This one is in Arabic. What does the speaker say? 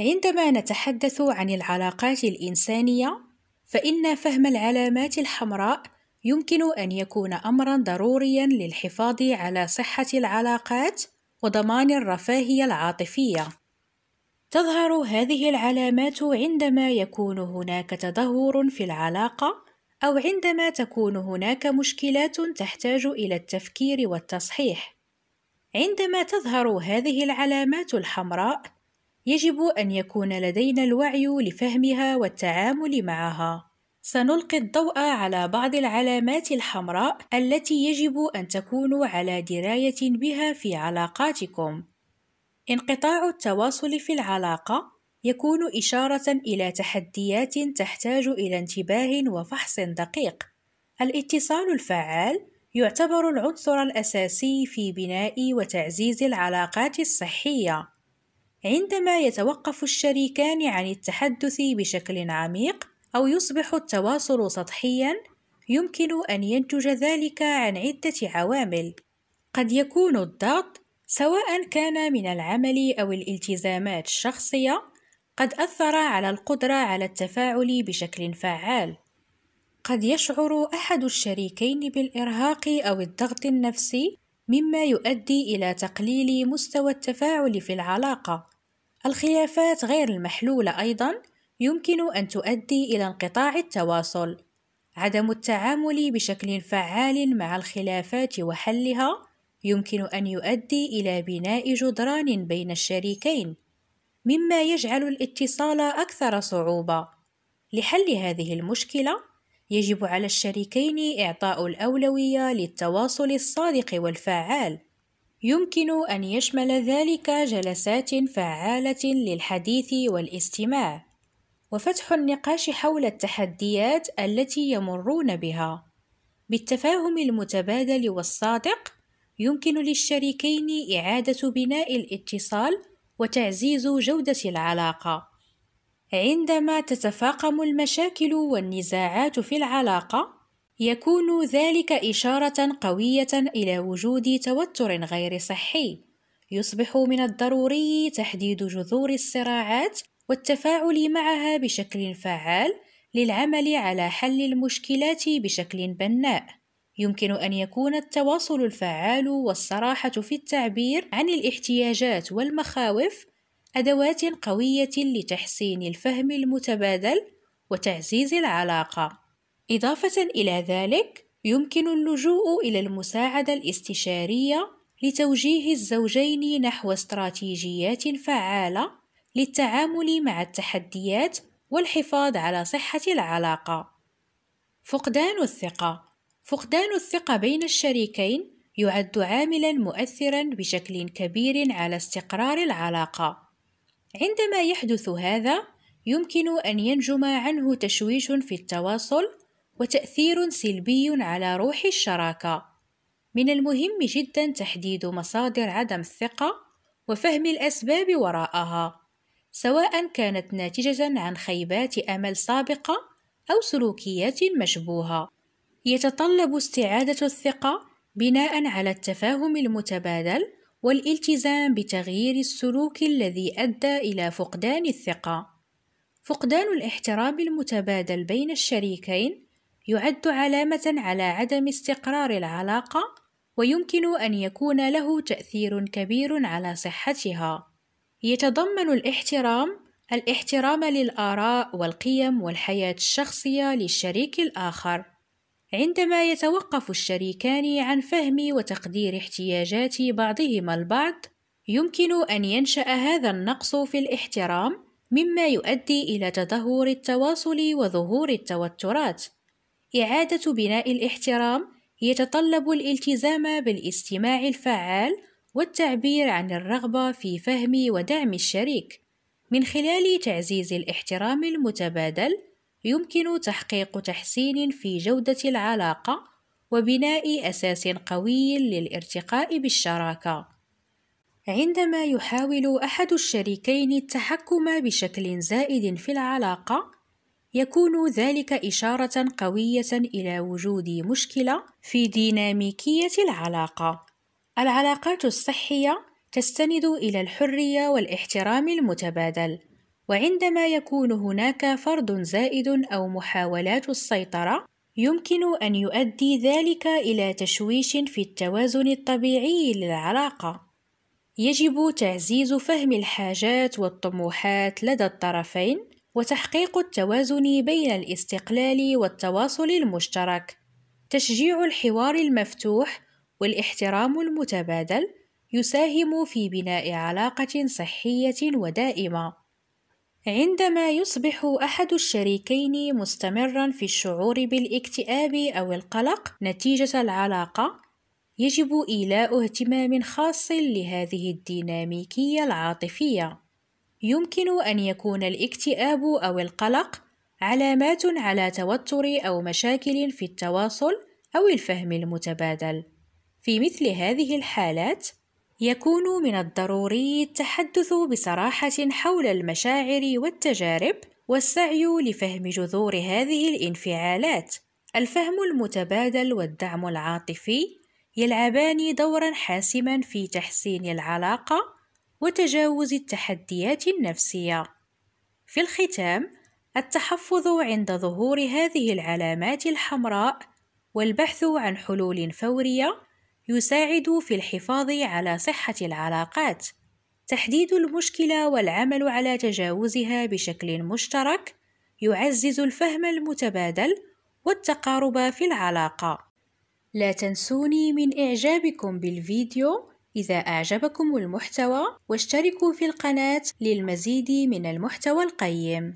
عندما نتحدث عن العلاقات الإنسانية فإن فهم العلامات الحمراء يمكن أن يكون أمرا ضروريا للحفاظ على صحة العلاقات وضمان الرفاهية العاطفية تظهر هذه العلامات عندما يكون هناك تدهور في العلاقة أو عندما تكون هناك مشكلات تحتاج إلى التفكير والتصحيح عندما تظهر هذه العلامات الحمراء يجب أن يكون لدينا الوعي لفهمها والتعامل معها. سنلقي الضوء على بعض العلامات الحمراء التي يجب أن تكونوا على دراية بها في علاقاتكم. انقطاع التواصل في العلاقة يكون إشارة إلى تحديات تحتاج إلى انتباه وفحص دقيق. الاتصال الفعال يعتبر العنصر الأساسي في بناء وتعزيز العلاقات الصحية. عندما يتوقف الشريكان عن التحدث بشكل عميق أو يصبح التواصل سطحيًا، يمكن أن ينتج ذلك عن عدة عوامل. قد يكون الضغط، سواء كان من العمل أو الالتزامات الشخصية، قد أثر على القدرة على التفاعل بشكل فعال. قد يشعر أحد الشريكين بالإرهاق أو الضغط النفسي، مما يؤدي إلى تقليل مستوى التفاعل في العلاقة. الخلافات غير المحلولة أيضا يمكن أن تؤدي إلى انقطاع التواصل عدم التعامل بشكل فعال مع الخلافات وحلها يمكن أن يؤدي إلى بناء جدران بين الشريكين مما يجعل الاتصال أكثر صعوبة لحل هذه المشكلة يجب على الشريكين إعطاء الأولوية للتواصل الصادق والفعال يمكن أن يشمل ذلك جلسات فعالة للحديث والاستماع، وفتح النقاش حول التحديات التي يمرون بها. بالتفاهم المتبادل والصادق، يمكن للشريكين إعادة بناء الاتصال وتعزيز جودة العلاقة. عندما تتفاقم المشاكل والنزاعات في العلاقة، يكون ذلك إشارة قوية إلى وجود توتر غير صحي يصبح من الضروري تحديد جذور الصراعات والتفاعل معها بشكل فعال للعمل على حل المشكلات بشكل بناء يمكن ان يكون التواصل الفعال والصراحه في التعبير عن الاحتياجات والمخاوف ادوات قويه لتحسين الفهم المتبادل وتعزيز العلاقه إضافة إلى ذلك يمكن اللجوء إلى المساعدة الاستشارية لتوجيه الزوجين نحو استراتيجيات فعالة للتعامل مع التحديات والحفاظ على صحة العلاقة. فقدان الثقة فقدان الثقة بين الشريكين يعد عاملا مؤثرا بشكل كبير على استقرار العلاقة. عندما يحدث هذا، يمكن أن ينجم عنه تشويش في التواصل وتأثير سلبي على روح الشراكة من المهم جدا تحديد مصادر عدم الثقة وفهم الأسباب وراءها سواء كانت ناتجة عن خيبات أمل سابقة أو سلوكيات مشبوهة يتطلب استعادة الثقة بناء على التفاهم المتبادل والالتزام بتغيير السلوك الذي أدى إلى فقدان الثقة فقدان الاحترام المتبادل بين الشريكين يعد علامة على عدم استقرار العلاقة ويمكن أن يكون له تأثير كبير على صحتها. يتضمن الاحترام الاحترام للآراء والقيم والحياة الشخصية للشريك الآخر. عندما يتوقف الشريكان عن فهم وتقدير احتياجات بعضهما البعض، يمكن أن ينشأ هذا النقص في الاحترام مما يؤدي إلى تدهور التواصل وظهور التوترات إعادة بناء الاحترام يتطلب الالتزام بالاستماع الفعال والتعبير عن الرغبة في فهم ودعم الشريك. من خلال تعزيز الاحترام المتبادل، يمكن تحقيق تحسين في جودة العلاقة وبناء أساس قوي للارتقاء بالشراكة. عندما يحاول أحد الشريكين التحكم بشكل زائد في العلاقة، يكون ذلك إشارة قوية إلى وجود مشكلة في ديناميكية العلاقة. العلاقات الصحية تستند إلى الحرية والاحترام المتبادل، وعندما يكون هناك فرض زائد أو محاولات السيطرة، يمكن أن يؤدي ذلك إلى تشويش في التوازن الطبيعي للعلاقة. يجب تعزيز فهم الحاجات والطموحات لدى الطرفين وتحقيق التوازن بين الاستقلال والتواصل المشترك تشجيع الحوار المفتوح والاحترام المتبادل يساهم في بناء علاقه صحيه ودائمه عندما يصبح احد الشريكين مستمرا في الشعور بالاكتئاب او القلق نتيجه العلاقه يجب إيلاء اهتمام خاص لهذه الديناميكية العاطفية يمكن أن يكون الاكتئاب أو القلق علامات على توتر أو مشاكل في التواصل أو الفهم المتبادل. في مثل هذه الحالات، يكون من الضروري التحدث بصراحة حول المشاعر والتجارب والسعي لفهم جذور هذه الانفعالات. الفهم المتبادل والدعم العاطفي يلعبان دورًا حاسمًا في تحسين العلاقة وتجاوز التحديات النفسية في الختام التحفظ عند ظهور هذه العلامات الحمراء والبحث عن حلول فورية يساعد في الحفاظ على صحة العلاقات تحديد المشكلة والعمل على تجاوزها بشكل مشترك يعزز الفهم المتبادل والتقارب في العلاقة لا تنسوني من إعجابكم بالفيديو إذا أعجبكم المحتوى واشتركوا في القناة للمزيد من المحتوى القيم